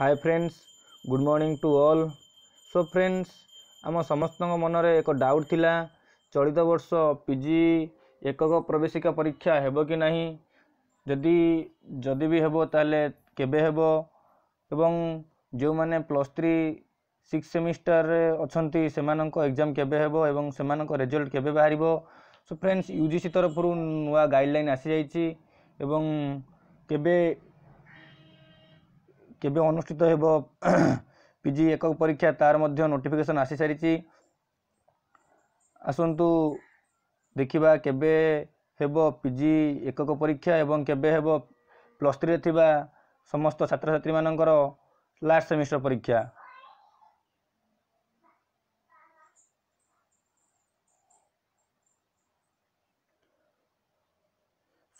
hi friends good morning to all so friends ଆମ ସମସ୍ତଙ୍କ ମନରେ ଏକ ଡାଉଟ୍ ଥିଲା ଚଳିତ ବର୍ଷ ପି ଜି ଏକକ ପ୍ରବେଶିକା ପରୀକ୍ଷା ହେବ କି ନାହିଁ ଯଦି ଯଦି ବି ହେବ ତାହେଲେ କେବେ ହେବ ଏବଂ ଯେଉଁମାନେ ପ୍ଲସ୍ ଥ୍ରୀ ସିକ୍ସ ସେମିଷ୍ଟରରେ ଅଛନ୍ତି ସେମାନଙ୍କ ଏକ୍ଜାମ୍ କେବେ ହେବ ଏବଂ ସେମାନଙ୍କ ରେଜଲ୍ଟ କେବେ ବାହାରିବ so friends U G C ତରଫରୁ ନୂଆ ଗାଇଡ଼ଲାଇନ୍ ଆସିଯାଇଛି ଏବଂ କେବେ କେବେ ଅନୁଷ୍ଠିତ ହେବ ପି ଜି ଏକକ ପରୀକ୍ଷା ତାର ମଧ୍ୟ ନୋଟିଫିକେସନ୍ ଆସିସାରିଛି ଆସନ୍ତୁ ଦେଖିବା କେବେ ହେବ ପି ଜି ଏକକ ପରୀକ୍ଷା ଏବଂ କେବେ ହେବ ପ୍ଲସ୍ ଥ୍ରୀରେ ଥିବା ସମସ୍ତ ଛାତ୍ରଛାତ୍ରୀମାନଙ୍କର ଲାଷ୍ଟ ସେମିଷ୍ଟର ପରୀକ୍ଷା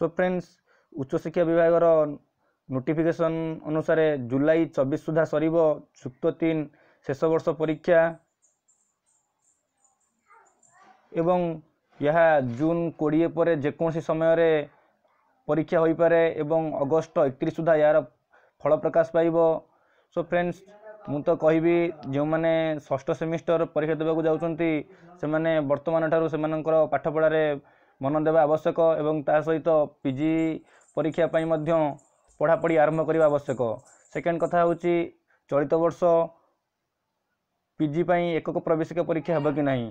ସୋ ଫ୍ରେଣ୍ଡସ୍ ଉଚ୍ଚଶିକ୍ଷା ବିଭାଗର ନୋଟିଫିକେସନ୍ ଅନୁସାରେ ଜୁଲାଇ ଚବିଶ ସୁଦ୍ଧା ସରିବ ସୁକ୍ତ ତିନ ଶେଷ ବର୍ଷ ପରୀକ୍ଷା ଏବଂ ଏହା ଜୁନ୍ କୋଡ଼ିଏ ପରେ ଯେକୌଣସି ସମୟରେ ପରୀକ୍ଷା ହୋଇପାରେ ଏବଂ ଅଗଷ୍ଟ ଏକତିରିଶ ସୁଦ୍ଧା ଏହାର ଫଳ ପ୍ରକାଶ ପାଇବ ସୋ ଫ୍ରେଣ୍ଡସ୍ ମୁଁ ତ କହିବି ଯେଉଁମାନେ ଷଷ୍ଠ ସେମିଷ୍ଟର ପରୀକ୍ଷା ଦେବାକୁ ଯାଉଛନ୍ତି ସେମାନେ ବର୍ତ୍ତମାନ ଠାରୁ ସେମାନଙ୍କର ପାଠପଢ଼ାରେ ମନ ଦେବା ଆବଶ୍ୟକ ଏବଂ ତା ସହିତ ପି ଜି ପରୀକ୍ଷା ପାଇଁ ମଧ୍ୟ ପଢ଼ାପଢ଼ି ଆରମ୍ଭ କରିବା ଆବଶ୍ୟକ ସେକେଣ୍ଡ କଥା ହେଉଛି ଚଳିତ ବର୍ଷ ପି ଜି ପାଇଁ ଏକକ ପ୍ରବେଶିକ ପରୀକ୍ଷା ହେବ କି ନାହିଁ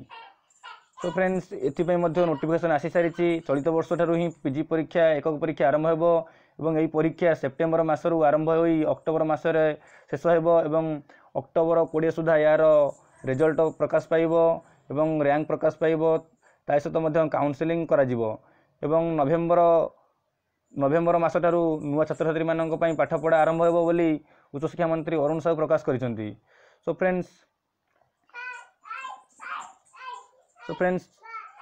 ତ ଫ୍ରେଣ୍ଡସ୍ ଏଥିପାଇଁ ମଧ୍ୟ ନୋଟିଫିକେସନ୍ ଆସିସାରିଛି ଚଳିତ ବର୍ଷଠାରୁ ହିଁ ପି ଜି ପରୀକ୍ଷା ଏକକ ପରୀକ୍ଷା ଆରମ୍ଭ ହେବ ଏବଂ ଏହି ପରୀକ୍ଷା ସେପ୍ଟେମ୍ବର ମାସରୁ ଆରମ୍ଭ ହୋଇ ଅକ୍ଟୋବର ମାସରେ ଶେଷ ହେବ ଏବଂ ଅକ୍ଟୋବର କୋଡ଼ିଏ ସୁଦ୍ଧା ଏହାର ରେଜଲ୍ଟ ପ୍ରକାଶ ପାଇବ ଏବଂ ରାଙ୍କ ପ୍ରକାଶ ପାଇବ ତା ସହିତ ମଧ୍ୟ କାଉନ୍ସେଲିଂ କରାଯିବ ଏବଂ ନଭେମ୍ବର ନଭେମ୍ବର ମାସ ଠାରୁ ନୂଆ ଛାତ୍ରଛାତ୍ରୀମାନଙ୍କ ପାଇଁ ପାଠପଢ଼ା ଆରମ୍ଭ ହେବ ବୋଲି ଉଚ୍ଚଶିକ୍ଷା ମନ୍ତ୍ରୀ ଅରୁଣ ସାହୁ ପ୍ରକାଶ କରିଛନ୍ତି ସୋ ଫ୍ରେଣ୍ଡସ୍ ସୋ ଫ୍ରେଣ୍ଡସ୍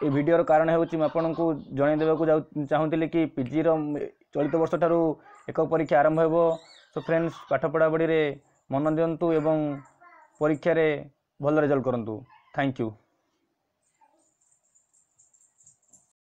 ଏ ଭିଡ଼ିଓର କାରଣ ହେଉଛି ମୁଁ ଆପଣଙ୍କୁ ଜଣାଇ ଦେବାକୁ ଯାଉ ଚାହୁଁଥିଲି କି ପିଜିର ଚଳିତ ବର୍ଷ ଠାରୁ ଏକ ପରୀକ୍ଷା ଆରମ୍ଭ ହେବ ସୋ ଫ୍ରେଣ୍ଡସ୍ ପାଠପଢ଼ାପଢ଼ିରେ ମନ ଦିଅନ୍ତୁ ଏବଂ ପରୀକ୍ଷାରେ ଭଲ ରେଜଲ୍ଟ କରନ୍ତୁ ଥ୍ୟାଙ୍କ ୟୁ